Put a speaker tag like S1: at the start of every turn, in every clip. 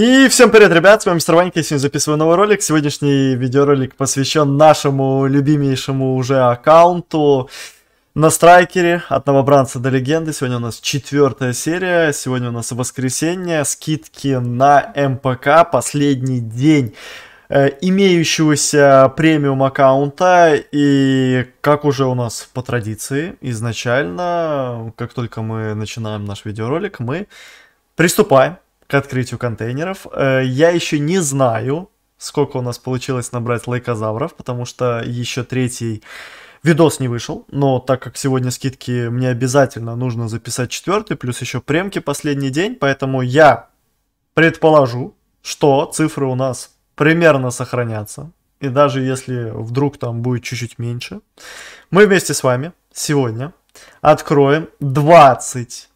S1: И всем привет, ребят, с вами Мистер Ванька, я сегодня записываю новый ролик. Сегодняшний видеоролик посвящен нашему любимейшему уже аккаунту на страйкере от новобранца до легенды. Сегодня у нас четвертая серия, сегодня у нас воскресенье, скидки на МПК, последний день э, имеющегося премиум аккаунта и как уже у нас по традиции изначально, как только мы начинаем наш видеоролик, мы приступаем к открытию контейнеров. Э, я еще не знаю, сколько у нас получилось набрать лайкозавров, потому что еще третий видос не вышел, но так как сегодня скидки, мне обязательно нужно записать четвертый, плюс еще премки последний день, поэтому я предположу, что цифры у нас примерно сохранятся. И даже если вдруг там будет чуть-чуть меньше, мы вместе с вами сегодня откроем 20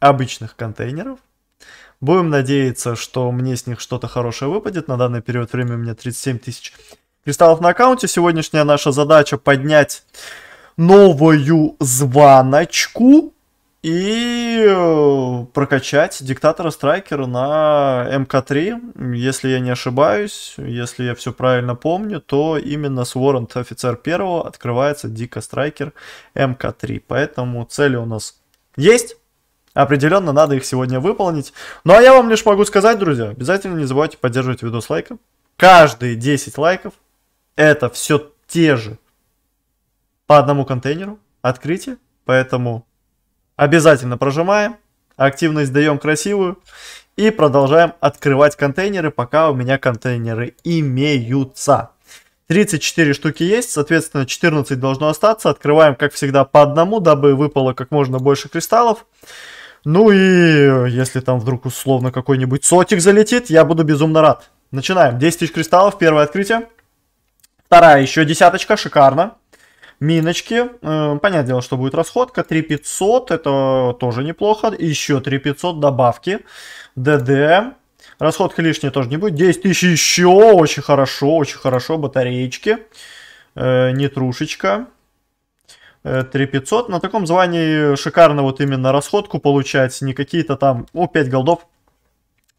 S1: обычных контейнеров Будем надеяться, что мне с них что-то хорошее выпадет. На данный период времени у меня 37 тысяч кристаллов на аккаунте. Сегодняшняя наша задача поднять новую звоночку и э, прокачать диктатора страйкера на МК-3. Если я не ошибаюсь, если я все правильно помню, то именно с Уоррент офицер первого открывается дико страйкер МК-3. Поэтому цели у нас есть. Определенно надо их сегодня выполнить. Ну а я вам лишь могу сказать, друзья, обязательно не забывайте поддерживать видос лайком. Каждые 10 лайков это все те же по одному контейнеру открытие. Поэтому обязательно прожимаем, активность даем красивую и продолжаем открывать контейнеры, пока у меня контейнеры имеются. 34 штуки есть, соответственно 14 должно остаться. Открываем, как всегда, по одному, дабы выпало как можно больше кристаллов. Ну и если там вдруг условно какой-нибудь сотик залетит, я буду безумно рад. Начинаем. 10 тысяч кристаллов, первое открытие. Вторая еще десяточка, шикарно. Миночки, э, понятное дело, что будет расходка, 3500, это тоже неплохо, еще 3500 добавки, ДД, расходка лишняя тоже не будет, 10 тысяч еще, очень хорошо, очень хорошо, батареечки, э, нетрушечка, 3500. Э, на таком звании шикарно вот именно расходку получать. Не какие-то там... О, 5 голдов.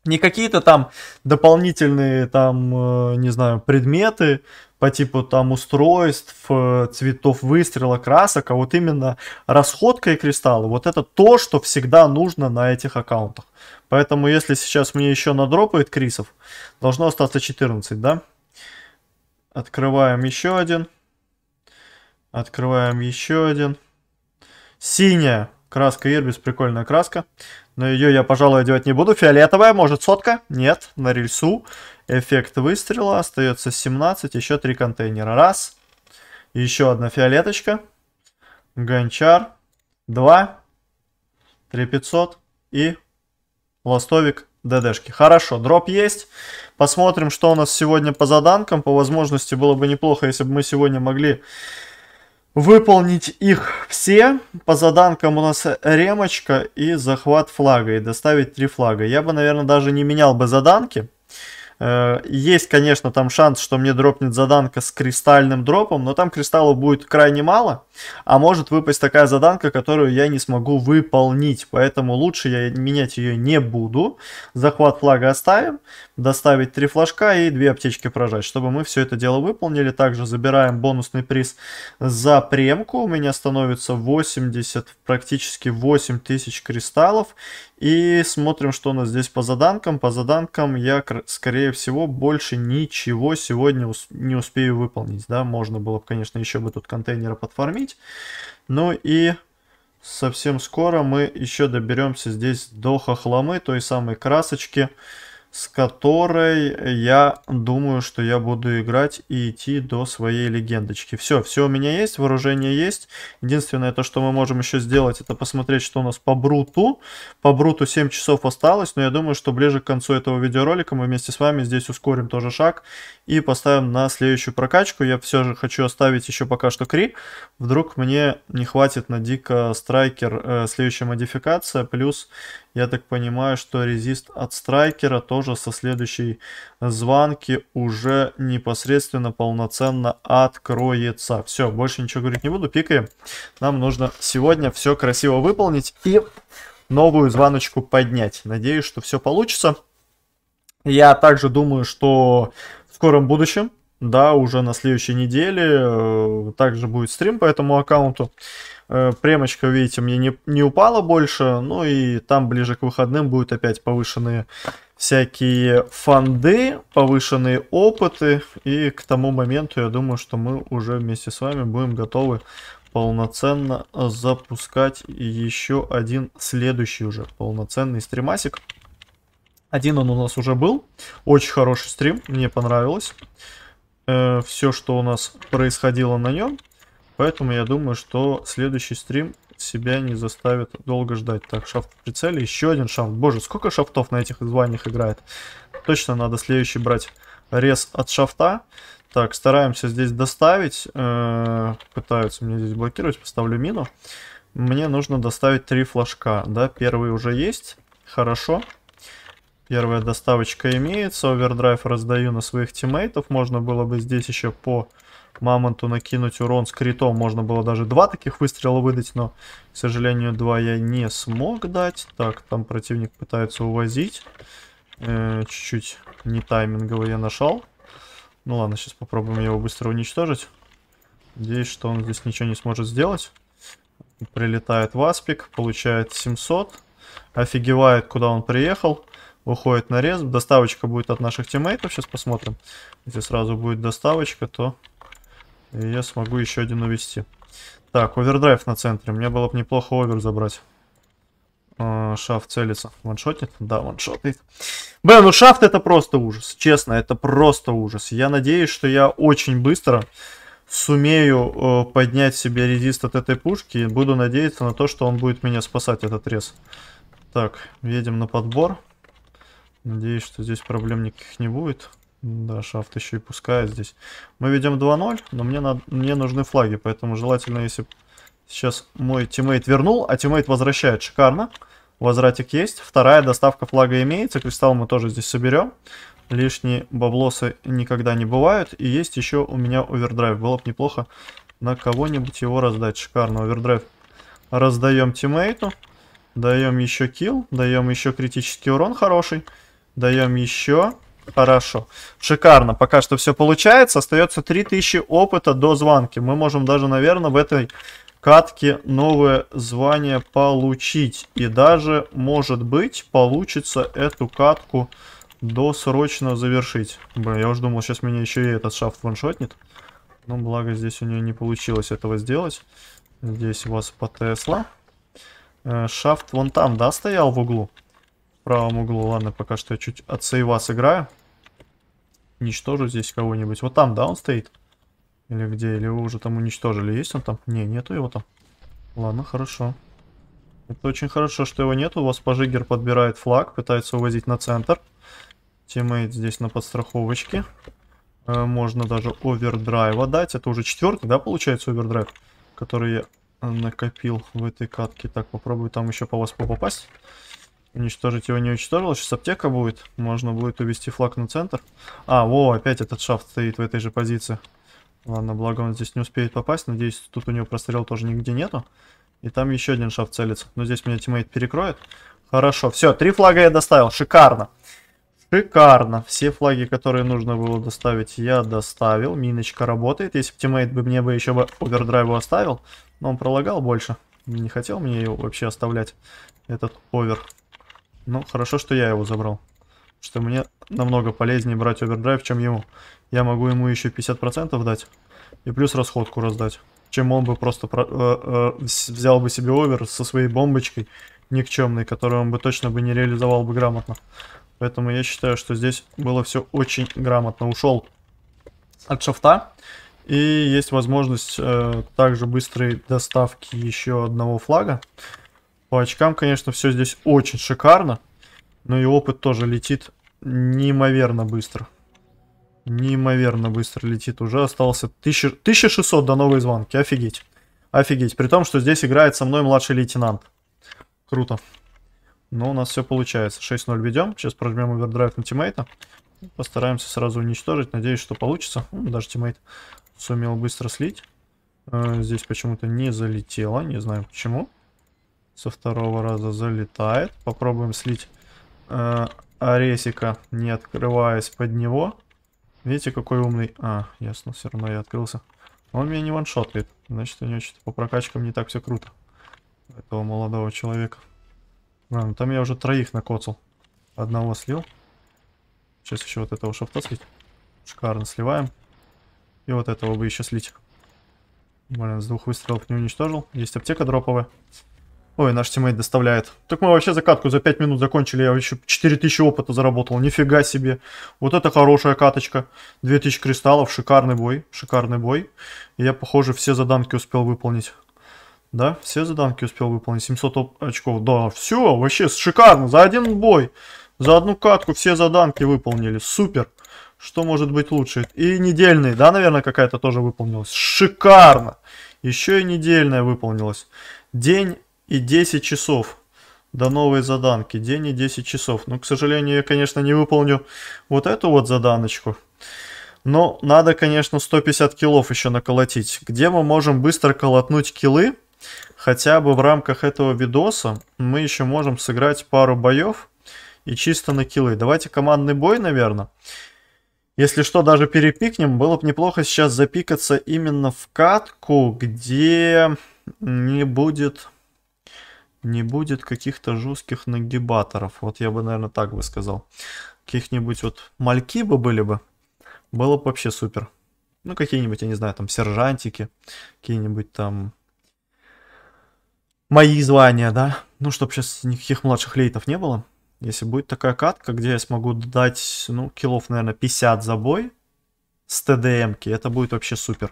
S1: Не какие-то там дополнительные там, э, не знаю, предметы по типу там устройств, э, цветов выстрела, красок, а вот именно расходка и кристаллы, вот это то, что всегда нужно на этих аккаунтах. Поэтому если сейчас мне еще надропает крисов, должно остаться 14, да? Открываем еще один. Открываем еще один. Синяя краска Ирбис, прикольная краска. Но ее я, пожалуй, одевать не буду. Фиолетовая, может, сотка? Нет, на рельсу. Эффект выстрела, остается 17, еще три контейнера. Раз. Еще одна фиолеточка. Гончар. Два. 3500 и ластовик ДДшки. Хорошо, дроп есть. Посмотрим, что у нас сегодня по заданкам. По возможности было бы неплохо, если бы мы сегодня могли выполнить их все. По заданкам у нас ремочка и захват флага. И доставить три флага. Я бы, наверное, даже не менял бы заданки. Э, есть, конечно, там шанс, что мне дропнет заданка с кристальным дропом, но там кристаллов будет крайне мало, а может выпасть такая заданка, которую я не смогу выполнить, поэтому лучше я менять ее не буду. Захват флага оставим, доставить три флажка и две аптечки прожать, чтобы мы все это дело выполнили. Также забираем бонусный приз за премку, у меня становится 80, практически 8 тысяч кристаллов, и смотрим, что у нас здесь по заданкам. По заданкам я, скорее всего, больше ничего сегодня не успею выполнить, да, можно было, конечно, еще бы тут контейнера подформить, ну и совсем скоро мы еще доберемся здесь до хохломы, той самой красочки, с которой я думаю, что я буду играть и идти до своей легендочки. Все, все у меня есть, вооружение есть. Единственное, то, что мы можем еще сделать, это посмотреть, что у нас по бруту. По бруту 7 часов осталось, но я думаю, что ближе к концу этого видеоролика мы вместе с вами здесь ускорим тоже шаг и поставим на следующую прокачку. Я все же хочу оставить еще пока что Кри. Вдруг мне не хватит на Дика Страйкер э, следующая модификация. Плюс, я так понимаю, что резист от Страйкера тоже со следующей звонки уже непосредственно полноценно откроется. Все, больше ничего говорить не буду, пикаем. Нам нужно сегодня все красиво выполнить и новую звоночку поднять. Надеюсь, что все получится. Я также думаю, что скором будущем, да, уже на следующей неделе э, также будет стрим по этому аккаунту. Э, премочка, видите, мне не, не упала больше, ну и там ближе к выходным будут опять повышенные всякие фанды, повышенные опыты, и к тому моменту я думаю, что мы уже вместе с вами будем готовы полноценно запускать еще один следующий уже полноценный стримасик. Один он у нас уже был. Очень хороший стрим, мне понравилось. Э, все, что у нас происходило на нем. Поэтому я думаю, что следующий стрим себя не заставит долго ждать. Так, шафт в прицеле. Еще один шафт. Боже, сколько шафтов на этих званиях играет. Точно надо следующий брать рез от шафта. Так, стараемся здесь доставить. Э пытаются меня здесь блокировать. Поставлю мину. Мне нужно доставить три флажка. Да, первый уже есть. Хорошо. Хорошо. Первая доставочка имеется. Овердрайв раздаю на своих тиммейтов. Можно было бы здесь еще по Мамонту накинуть урон с критом. Можно было даже два таких выстрела выдать, но, к сожалению, два я не смог дать. Так, там противник пытается увозить. Э, чуть-чуть э, не таймингово я нашел. Ну ладно, сейчас попробуем его быстро уничтожить. Надеюсь, что он здесь ничего не сможет сделать. Прилетает Васпик, получает 700. Офигевает, куда он приехал выходит нарез. Доставочка будет от наших тиммейтов. Сейчас посмотрим. Если сразу будет доставочка, то я смогу еще один увести. Так, овердрайв на центре. Мне было бы неплохо овер забрать. А, шафт целится. Ваншотит? Да, ваншотит. Блин, ну шафт это просто ужас. Честно, это просто ужас. Я надеюсь, что я очень быстро сумею э, поднять себе резист от этой пушки. И буду надеяться на то, что он будет меня спасать, этот рез. Так, едем на подбор. Надеюсь, что здесь проблем никаких не будет. Да, шафт еще и пускает здесь. Мы ведем 2-0, но мне, надо, мне нужны флаги, поэтому желательно, если сейчас мой тиммейт вернул, а тиммейт возвращает, шикарно. Возвратик есть. Вторая доставка флага имеется, кристалл мы тоже здесь соберем. Лишние баблосы никогда не бывают. И есть еще у меня овердрайв. Было бы неплохо на кого-нибудь его раздать. Шикарно, овердрайв раздаем тиммейту. Даем еще килл, даем еще критический урон хороший. Даем еще. Хорошо. Шикарно. Пока что все получается. Остается 3000 опыта до звонки. Мы можем даже, наверное, в этой катке новое звание получить. И даже, может быть, получится эту катку досрочно завершить. Блин, я уже думал, сейчас меня еще и этот шафт ваншотнет. Но благо здесь у нее не получилось этого сделать. Здесь у вас по Тесла. Э, шафт вон там, да, стоял в углу? в правом углу. Ладно, пока что я чуть от сейва сыграю. Уничтожу здесь кого-нибудь. Вот там, да, он стоит? Или где? Или его уже там уничтожили? Есть он там? Не, нету его там. Ладно, хорошо. Это очень хорошо, что его нету. У вас пожигер подбирает флаг, пытается увозить на центр. Тиммейт здесь на подстраховочке. Э, можно даже овердрайва дать. Это уже четвертый, да, получается, овердрайв, который я накопил в этой катке. Так, попробую там еще по вас попасть. Уничтожить его не уничтожил. Сейчас аптека будет. Можно будет увести флаг на центр. А, во, опять этот шафт стоит в этой же позиции. Ладно, благо он здесь не успеет попасть. Надеюсь, тут у него прострел тоже нигде нету. И там еще один шафт целится. Но здесь меня тиммейт перекроет. Хорошо, все, три флага я доставил. Шикарно. Шикарно. Все флаги, которые нужно было доставить, я доставил. Миночка работает. Если бы тиммейт бы мне бы еще бы овердрайву оставил, но он пролагал больше. Не хотел мне его вообще оставлять, этот овер. Ну, хорошо, что я его забрал. Что мне намного полезнее брать овердрайв, чем ему. Я могу ему еще 50% дать. И плюс расходку раздать. Чем он бы просто про э э взял бы себе овер со своей бомбочкой никчемной, которую он бы точно бы не реализовал бы грамотно. Поэтому я считаю, что здесь было все очень грамотно. Ушел от шафта. И есть возможность э, также быстрой доставки еще одного флага. По очкам, конечно, все здесь очень шикарно. Но и опыт тоже летит неимоверно быстро. Неимоверно быстро летит. Уже остался 1000, 1600 до новой звонки. Офигеть. Офигеть. При том, что здесь играет со мной младший лейтенант. Круто. Но у нас все получается. 6-0 ведем. Сейчас прожмем овердрайв на тиммейта. Постараемся сразу уничтожить. Надеюсь, что получится. Даже тиммейт сумел быстро слить. Э, здесь почему-то не залетело. Не знаю почему. Со второго раза залетает. Попробуем слить э, Аресика, не открываясь под него. Видите, какой умный... А, ясно, все равно я открылся. Он меня не ваншотает. Значит, у него что-то по прокачкам не так все круто. Этого молодого человека. А, там я уже троих накоцал. Одного слил. Сейчас еще вот этого шафта слить. Шикарно сливаем. И вот этого бы еще слить. Блин, с двух выстрелов не уничтожил. Есть аптека дроповая. Ой, наш тиммейт доставляет. Так мы вообще закатку за 5 минут закончили. Я еще 4000 опыта заработал. Нифига себе. Вот это хорошая каточка. 2000 кристаллов. Шикарный бой. Шикарный бой. я, похоже, все заданки успел выполнить. Да, все заданки успел выполнить. 700 очков. Да, все, вообще шикарно. За один бой. За одну катку все заданки выполнили. Супер. Что может быть лучше? И недельный, да, наверное, какая-то тоже выполнилась. Шикарно. Еще и недельная выполнилась. День и 10 часов до новой заданки. День и 10 часов. Ну, к сожалению, я, конечно, не выполню вот эту вот заданочку. Но надо, конечно, 150 килов еще наколотить. Где мы можем быстро колотнуть килы? Хотя бы в рамках этого видоса мы еще можем сыграть пару боев и чисто на килы. Давайте командный бой, наверное. Если что, даже перепикнем. Было бы неплохо сейчас запикаться именно в катку, где не будет не будет каких-то жестких нагибаторов. Вот я бы, наверное, так бы сказал. Каких-нибудь вот мальки бы были бы, было бы вообще супер. Ну, какие-нибудь, я не знаю, там, сержантики, какие-нибудь там мои звания, да? Ну, чтобы сейчас никаких младших лейтов не было. Если будет такая катка, где я смогу дать, ну, киллов, наверное, 50 за бой с ТДМки, это будет вообще супер.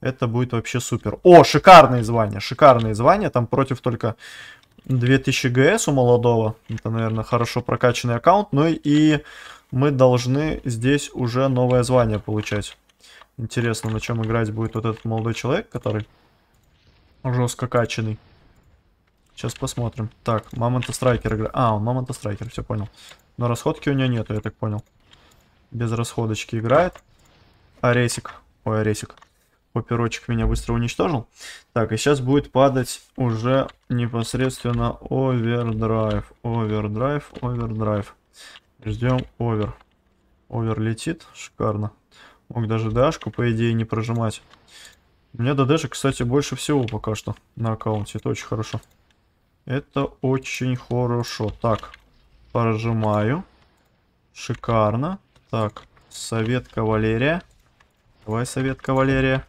S1: Это будет вообще супер. О, шикарные звания, шикарные звания. Там против только 2000 ГС у молодого. Это, наверное, хорошо прокачанный аккаунт. Ну и мы должны здесь уже новое звание получать. Интересно, на чем играть будет вот этот молодой человек, который жестко качанный. Сейчас посмотрим. Так, Мамонта Страйкер играет. А, он Мамонта Страйкер, все понял. Но расходки у него нету, я так понял. Без расходочки играет. Аресик. Ой, Аресик паперочек меня быстро уничтожил. Так, и сейчас будет падать уже непосредственно овердрайв. Овердрайв, овердрайв. Ждем овер. Овер летит, шикарно. Мог даже дашку, по идее, не прожимать. У меня ДДшек, кстати, больше всего пока что на аккаунте. Это очень хорошо. Это очень хорошо. Так, прожимаю. Шикарно. Так, совет кавалерия. Давай, совет кавалерия.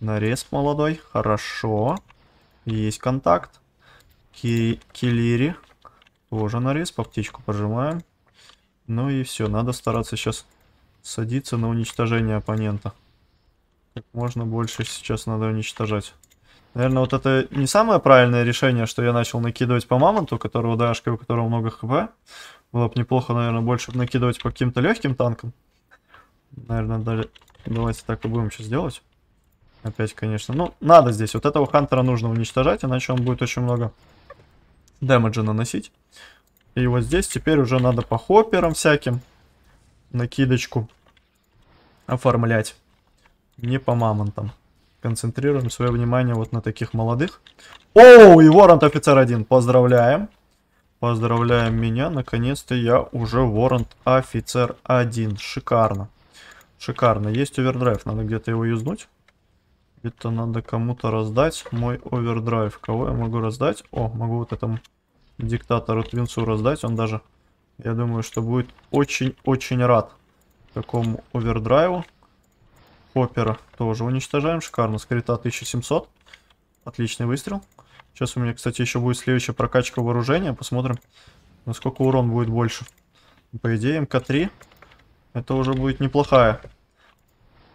S1: Нарез молодой. Хорошо. Есть контакт. Ки Тоже нарез. По птичку пожимаем. Ну и все. Надо стараться сейчас садиться на уничтожение оппонента. Как можно больше сейчас надо уничтожать. Наверное, вот это не самое правильное решение, что я начал накидывать по мамонту, которого дашка, у которого много хп. Было бы неплохо, наверное, больше накидывать по каким-то легким танкам. Наверное, дали... давайте так и будем сейчас делать. Опять, конечно. Ну, надо здесь. Вот этого Хантера нужно уничтожать, иначе он будет очень много дэмэджа наносить. И вот здесь теперь уже надо по хопперам всяким накидочку оформлять. Не по мамонтам. Концентрируем свое внимание вот на таких молодых. О, и Ворант офицер один. Поздравляем. Поздравляем меня. Наконец-то я уже Ворант офицер один. Шикарно. Шикарно. Есть овердрайв. Надо где-то его юзнуть. Это надо кому-то раздать мой овердрайв. Кого я могу раздать? О, могу вот этому диктатору Твинцу раздать. Он даже, я думаю, что будет очень-очень рад такому овердрайву. Поппера тоже уничтожаем. Шикарно. Скрита 1700. Отличный выстрел. Сейчас у меня, кстати, еще будет следующая прокачка вооружения. Посмотрим, насколько урон будет больше. По идее, МК-3. Это уже будет неплохая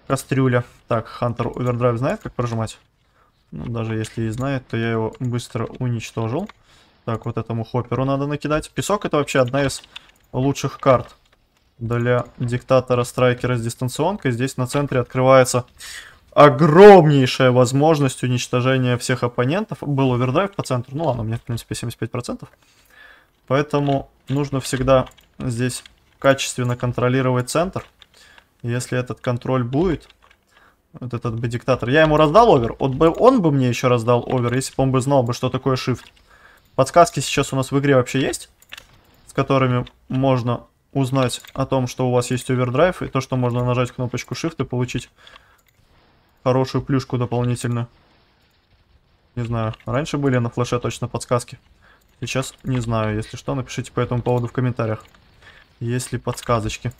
S1: Кастрюля. Так, Хантер Овердрайв знает, как прожимать? Ну, даже если и знает, то я его быстро уничтожил. Так, вот этому хопперу надо накидать. Песок это вообще одна из лучших карт для диктатора-страйкера с дистанционкой. Здесь на центре открывается огромнейшая возможность уничтожения всех оппонентов. Был овердрайв по центру, ну ладно, у меня в принципе 75%. Поэтому нужно всегда здесь качественно контролировать центр. Если этот контроль будет, вот этот бы диктатор, я ему раздал овер, он бы, он бы мне еще раздал овер, если бы он бы знал бы, что такое shift. Подсказки сейчас у нас в игре вообще есть, с которыми можно узнать о том, что у вас есть овердрайв, и то, что можно нажать кнопочку shift и получить хорошую плюшку дополнительно. Не знаю, раньше были на флеше точно подсказки. Сейчас не знаю, если что, напишите по этому поводу в комментариях. Есть ли подсказочки.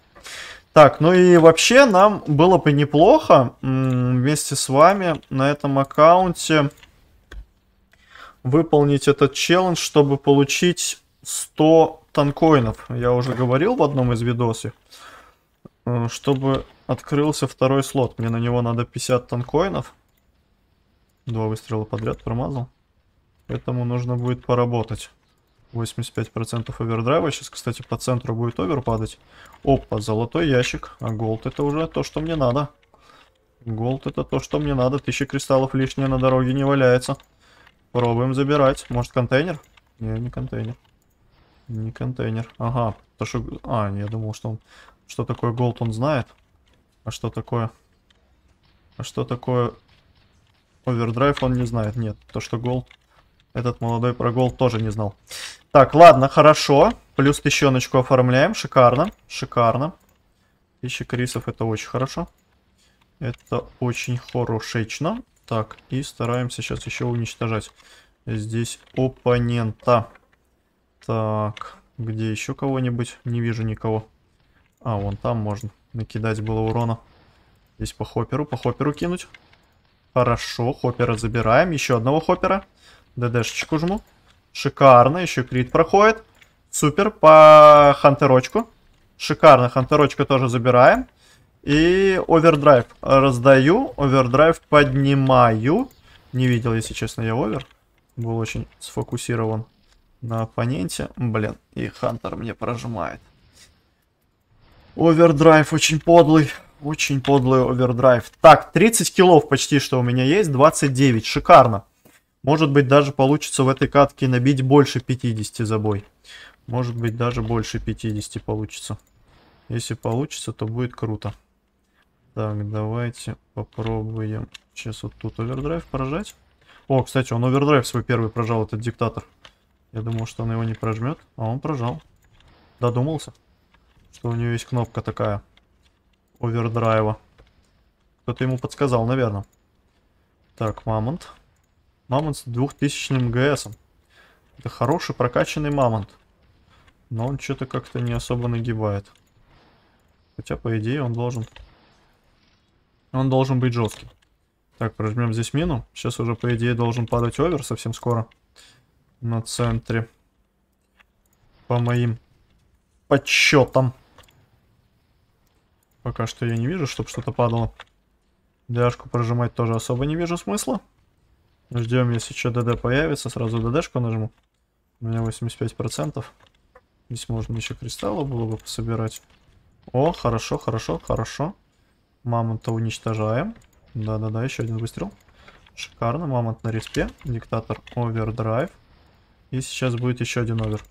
S1: Так, ну и вообще нам было бы неплохо вместе с вами на этом аккаунте выполнить этот челлендж, чтобы получить 100 танкоинов. Я уже говорил в одном из видосов, э, чтобы открылся второй слот. Мне на него надо 50 танкоинов. Два выстрела подряд промазал. Поэтому нужно будет поработать. 85% овердрайва. Сейчас, кстати, по центру будет овер падать. Опа, золотой ящик. А голд это уже то, что мне надо. Голд это то, что мне надо. Тысяча кристаллов лишнее на дороге не валяется. Пробуем забирать. Может контейнер? Не, не контейнер. Не контейнер. Ага. То, что... А, я думал, что он... Что такое голд он знает. А что такое... А что такое... Овердрайв он не знает. Нет, то, что голд... Этот молодой про голд тоже не знал. Так, ладно, хорошо. Плюс тыщеночку оформляем. Шикарно. Шикарно. Тысяча крисов, это очень хорошо. Это очень хорошечно. Так, и стараемся сейчас еще уничтожать здесь оппонента. Так, где еще кого-нибудь? Не вижу никого. А, вон там можно накидать было урона. Здесь по хопперу, по хопперу кинуть. Хорошо, хоппера забираем. Еще одного хоппера. ДДшечку жму. Шикарно. Еще крит проходит. Супер. По хантерочку. Шикарно. Хантерочка тоже забираем. И овердрайв раздаю. Овердрайв поднимаю. Не видел, если честно, я овер. Был очень сфокусирован на оппоненте. Блин, и Хантер мне прожимает. Овердрайв очень подлый. Очень подлый овердрайв. Так, 30 килов почти что у меня есть. 29. Шикарно. Может быть, даже получится в этой катке набить больше 50 за бой. Может быть, даже больше 50 получится. Если получится, то будет круто. Так, давайте попробуем сейчас вот тут овердрайв прожать. О, кстати, он овердрайв свой первый прожал, этот диктатор. Я думал, что он его не прожмет, а он прожал. Додумался, что у него есть кнопка такая. Овердрайва. Кто-то ему подсказал, наверное. Так, мамонт. Мамонт с 2000 ГС. Это хороший прокачанный мамонт. Но он что-то как-то не особо нагибает. Хотя, по идее, он должен... Он должен быть жесткий. Так, прожмем здесь мину. Сейчас уже, по идее, должен падать овер совсем скоро. На центре. По моим подсчетам. Пока что я не вижу, чтобы что-то падало. Дляшку прожимать тоже особо не вижу смысла. Ждем, если что, ДД появится, сразу ДДшку нажму. У меня 85%. Здесь можно еще кристаллы было бы пособирать. О, хорошо, хорошо, хорошо. Мамонта уничтожаем. Да-да-да, еще один выстрел. Шикарно, мамонт на респе. Диктатор овердрайв. И сейчас будет еще один овер.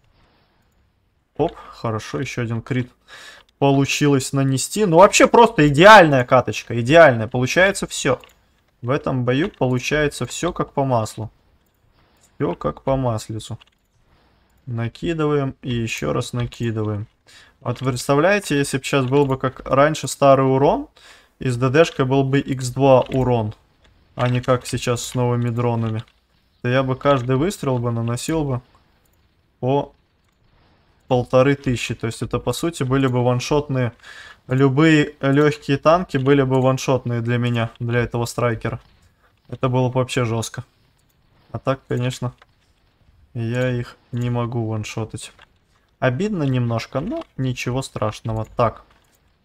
S1: Оп, хорошо, еще один крит получилось нанести. Ну вообще просто идеальная каточка, идеальная. Получается все. В этом бою получается все как по маслу. Все как по маслицу. Накидываем и еще раз накидываем. Вот вы представляете, если бы сейчас был бы как раньше старый урон, и с ДДшкой был бы x2 урон, а не как сейчас с новыми дронами. То я бы каждый выстрел бы наносил бы по полторы тысячи. То есть это по сути были бы ваншотные. Любые легкие танки были бы ваншотные для меня, для этого страйкера. Это было бы вообще жестко. А так, конечно, я их не могу ваншотать. Обидно немножко, но ничего страшного. Так,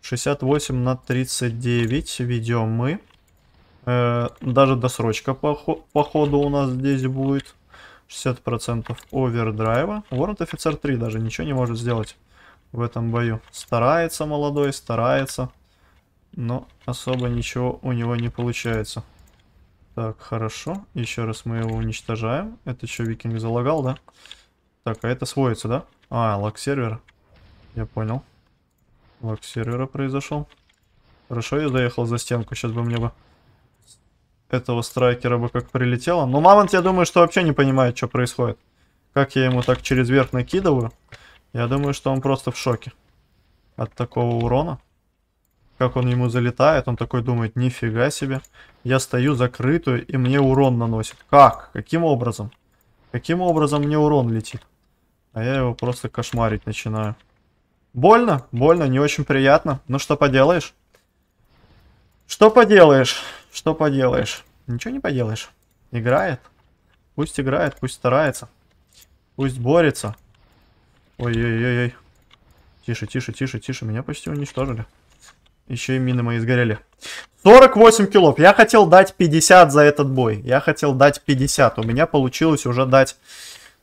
S1: 68 на 39 ведем мы. Э, даже досрочка по, по ходу у нас здесь будет. 60% овердрайва. Ворот офицер 3 даже ничего не может сделать в этом бою. Старается молодой, старается. Но особо ничего у него не получается. Так, хорошо. Еще раз мы его уничтожаем. Это что, викинг залагал, да? Так, а это сводится, да? А, лаг сервер Я понял. Лаг сервера произошел. Хорошо, я заехал за стенку. Сейчас бы мне бы этого страйкера бы как прилетело. Но Мамонт, я думаю, что вообще не понимает, что происходит. Как я ему так через верх накидываю. Я думаю, что он просто в шоке от такого урона. Как он ему залетает, он такой думает, нифига себе. Я стою закрытую, и мне урон наносит. Как? Каким образом? Каким образом мне урон летит? А я его просто кошмарить начинаю. Больно, больно, не очень приятно. Ну что поделаешь? Что поделаешь? Что поделаешь? Ничего не поделаешь. Играет. Пусть играет, пусть старается. Пусть борется. Ой-ой-ой-ой. Тише, тише, тише, тише. Меня почти уничтожили. Еще и мины мои сгорели. 48 килов. Я хотел дать 50 за этот бой. Я хотел дать 50. У меня получилось уже дать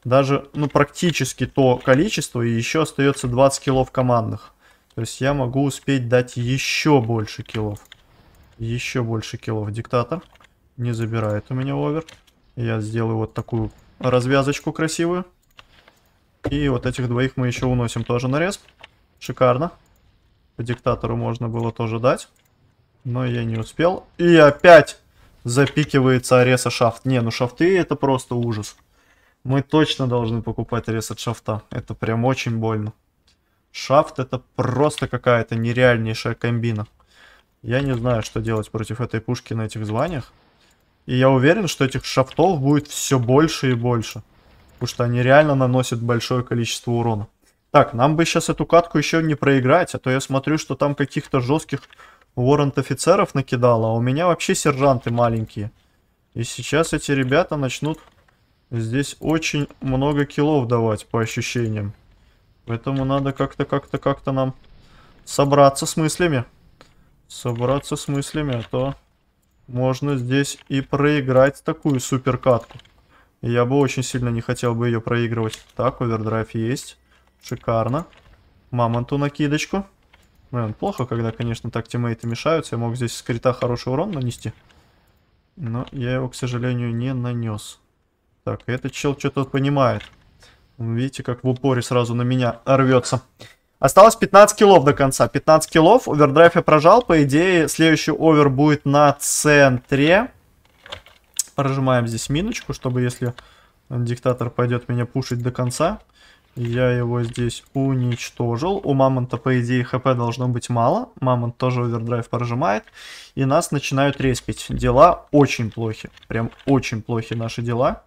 S1: даже, ну, практически то количество. И еще остается 20 килов командных. То есть я могу успеть дать еще больше килов. Еще больше киллов диктатор. Не забирает у меня овер. Я сделаю вот такую развязочку красивую. И вот этих двоих мы еще уносим тоже на респ. Шикарно. По диктатору можно было тоже дать. Но я не успел. И опять запикивается ареса шафт. Не, ну шафты это просто ужас. Мы точно должны покупать рез от шафта. Это прям очень больно. Шафт это просто какая-то нереальнейшая комбина. Я не знаю, что делать против этой пушки на этих званиях. И я уверен, что этих шафтов будет все больше и больше. Потому что они реально наносят большое количество урона. Так, нам бы сейчас эту катку еще не проиграть, а то я смотрю, что там каких-то жестких воррент-офицеров накидало, а у меня вообще сержанты маленькие. И сейчас эти ребята начнут здесь очень много килов давать, по ощущениям. Поэтому надо как-то, как-то, как-то нам собраться с мыслями собраться с мыслями, а то можно здесь и проиграть такую суперкатку. я бы очень сильно не хотел бы ее проигрывать. Так, овердрайв есть. Шикарно. Мамонту накидочку. Блин, плохо, когда, конечно, так тиммейты мешаются. Я мог здесь с крита хороший урон нанести. Но я его, к сожалению, не нанес. Так, этот чел что-то понимает. Видите, как в упоре сразу на меня рвется. Осталось 15 килов до конца. 15 килов. Овердрайв я прожал. По идее, следующий овер будет на центре. Прожимаем здесь миночку, чтобы если диктатор пойдет меня пушить до конца, я его здесь уничтожил. У Мамонта, по идее, хп должно быть мало. Мамонт тоже овердрайв прожимает. И нас начинают респить. Дела очень плохи. Прям очень плохи наши дела.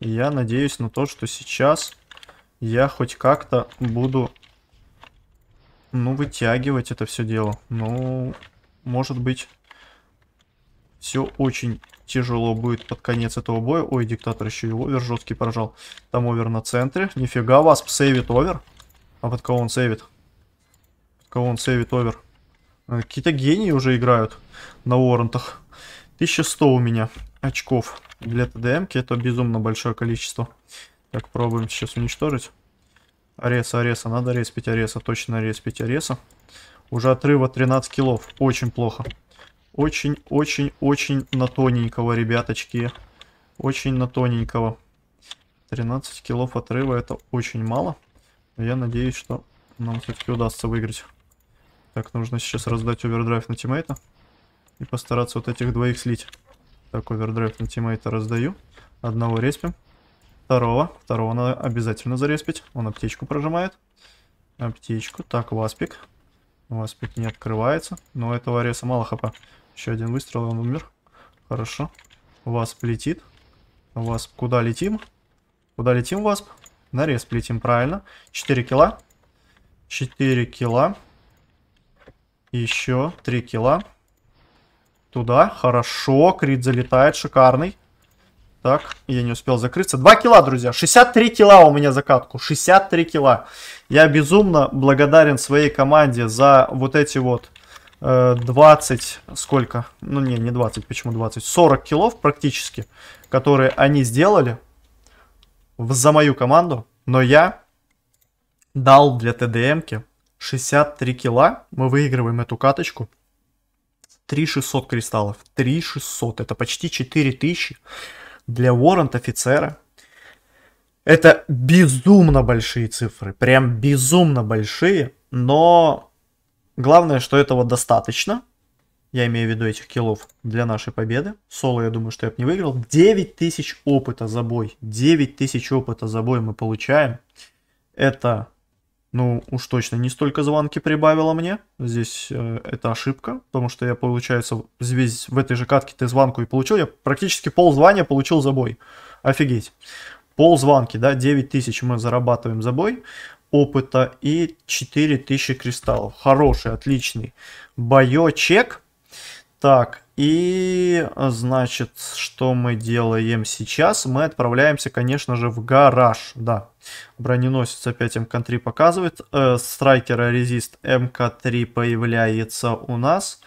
S1: я надеюсь на то, что сейчас я хоть как-то буду ну, вытягивать это все дело. Ну, может быть, все очень тяжело будет под конец этого боя. Ой, диктатор еще и овер жесткий поражал, Там овер на центре. Нифига, вас сейвит овер. А под кого он сейвит? Под кого он сейвит овер? Э, какие-то гении уже играют на уоррентах. 1100 у меня очков для ТДМки. Это безумно большое количество. Так, пробуем сейчас уничтожить. Ареса, Ареса, надо респить Ареса, точно респить Ареса. Уже отрыва 13 килов, очень плохо. Очень-очень-очень на тоненького, ребяточки. Очень на тоненького. 13 килов отрыва, это очень мало. Но я надеюсь, что нам все-таки удастся выиграть. Так, нужно сейчас раздать овердрайв на тиммейта. И постараться вот этих двоих слить. Так, овердрайв на тиммейта раздаю. Одного респим. Второго. Второго надо обязательно зареспить. Он аптечку прожимает. Аптечку. Так, Васпик. Васпик не открывается. Но этого реса мало хапа. Еще один выстрел, он умер. Хорошо. Васп летит. Васп куда летим? Куда летим, Васп? Нарез респ летим, правильно. 4 кило. 4 кило. Еще 3 кило. Туда. Хорошо. Крит залетает. Шикарный. Так, я не успел закрыться. 2 кила, друзья. 63 кила у меня закатку. 63 кила. Я безумно благодарен своей команде за вот эти вот 20, э, сколько? Ну не, не 20, почему 20? 40 килов практически, которые они сделали за мою команду. Но я дал для ТДМки 63 кила. Мы выигрываем эту каточку. 3600 кристаллов. 3600. Это почти 4000 для warrant-офицера. Это безумно большие цифры, прям безумно большие, но главное, что этого достаточно. Я имею в виду этих киллов для нашей победы. Соло, я думаю, что я бы не выиграл. 9000 опыта за бой. 9000 опыта за бой мы получаем. Это ну, уж точно не столько звонки прибавило мне. Здесь э, это ошибка, потому что я, получается, здесь в этой же катке ты звонку и получил. Я практически пол звания получил за бой. Офигеть. Пол звонки, да, 9000 мы зарабатываем за бой опыта и 4000 кристаллов. Хороший, отличный боечек. Так, и значит, что мы делаем сейчас? Мы отправляемся, конечно же, в гараж. Да, броненосец опять МК-3 эм показывает. Э, страйкера резист МК-3 эм появляется у нас.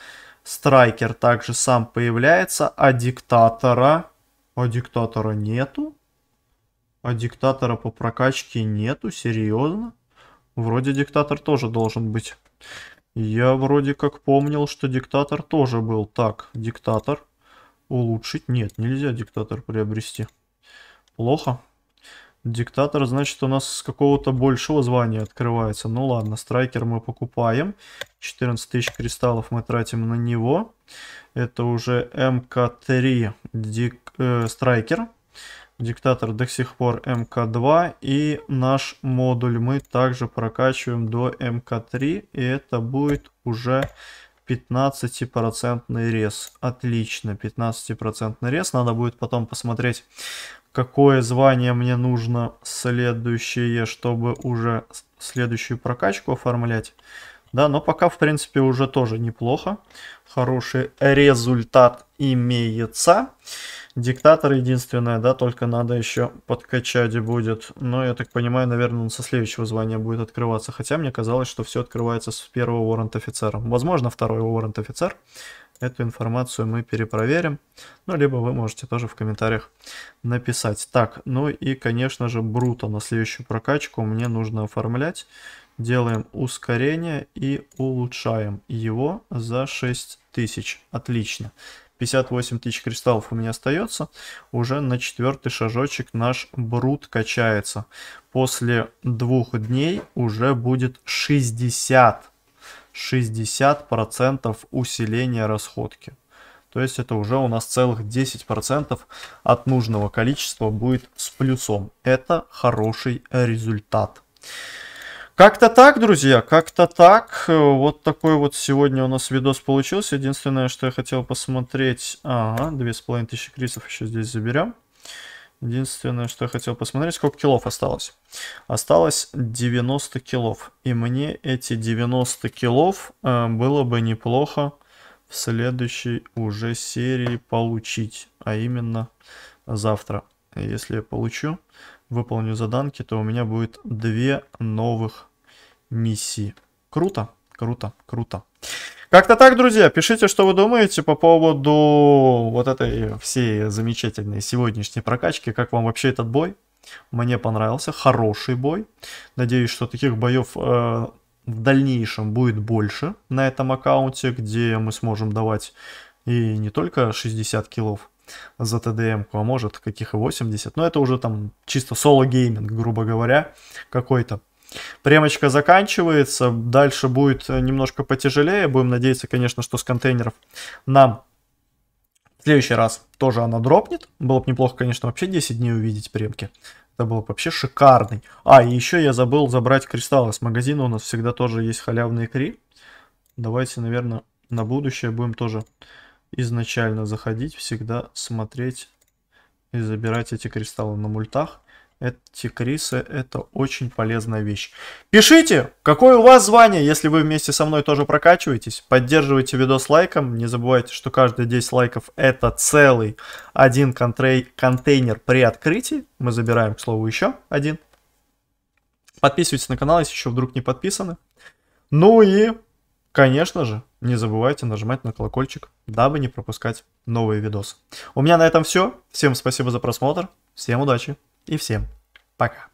S1: Страйкер также сам появляется, а диктатора... А диктатора нету? А диктатора по прокачке нету? Серьезно? Вроде диктатор тоже должен быть. Я вроде как помнил, что диктатор тоже был. Так, диктатор. Улучшить? Нет, нельзя диктатор приобрести. Плохо. Диктатор, значит, у нас с какого-то большего звания открывается. Ну ладно, страйкер мы покупаем. 14 тысяч кристаллов мы тратим на него. Это уже МК-3 э, страйкер диктатор до сих пор МК2 и наш модуль мы также прокачиваем до МК3 и это будет уже 15% рез. Отлично, 15% рез. Надо будет потом посмотреть, какое звание мне нужно следующее, чтобы уже следующую прокачку оформлять. Да, но пока, в принципе, уже тоже неплохо. Хороший результат имеется. Диктатор единственное, да, только надо еще подкачать и будет. Но я так понимаю, наверное, он со следующего звания будет открываться. Хотя мне казалось, что все открывается с первого воррент офицера. Возможно, второй воррент офицер. Эту информацию мы перепроверим. Ну, либо вы можете тоже в комментариях написать. Так, ну и, конечно же, Бруто на следующую прокачку мне нужно оформлять. Делаем ускорение и улучшаем его за 6000. Отлично. 58 тысяч кристаллов у меня остается. Уже на четвертый шажочек наш брут качается. После двух дней уже будет 60. 60% усиления расходки. То есть это уже у нас целых 10% от нужного количества будет с плюсом. Это хороший результат. Как-то так, друзья, как-то так. Вот такой вот сегодня у нас видос получился. Единственное, что я хотел посмотреть... Ага, 2500 крисов еще здесь заберем. Единственное, что я хотел посмотреть, сколько килов осталось. Осталось 90 килов. И мне эти 90 килов э, было бы неплохо в следующей уже серии получить. А именно завтра. Если я получу, выполню заданки, то у меня будет две новых миссии. Круто, круто, круто. Как-то так, друзья, пишите, что вы думаете по поводу вот этой всей замечательной сегодняшней прокачки. Как вам вообще этот бой? Мне понравился, хороший бой. Надеюсь, что таких боев э, в дальнейшем будет больше на этом аккаунте, где мы сможем давать и не только 60 килов за ТДМ, а может каких и 80. Но это уже там чисто соло-гейминг, грубо говоря, какой-то. Премочка заканчивается, дальше будет э, немножко потяжелее. Будем надеяться, конечно, что с контейнеров нам в следующий раз тоже она дропнет. Было бы неплохо, конечно, вообще 10 дней увидеть премки. Это был вообще шикарный. А, и еще я забыл забрать кристаллы с магазина. У нас всегда тоже есть халявные кри. Давайте, наверное, на будущее будем тоже изначально заходить, всегда смотреть и забирать эти кристаллы на мультах. Эти крисы – это очень полезная вещь. Пишите, какое у вас звание, если вы вместе со мной тоже прокачиваетесь. Поддерживайте видос лайком. Не забывайте, что каждые 10 лайков – это целый один контейнер при открытии. Мы забираем, к слову, еще один. Подписывайтесь на канал, если еще вдруг не подписаны. Ну и, конечно же, не забывайте нажимать на колокольчик, дабы не пропускать новые видосы. У меня на этом все. Всем спасибо за просмотр. Всем удачи! И всем пока.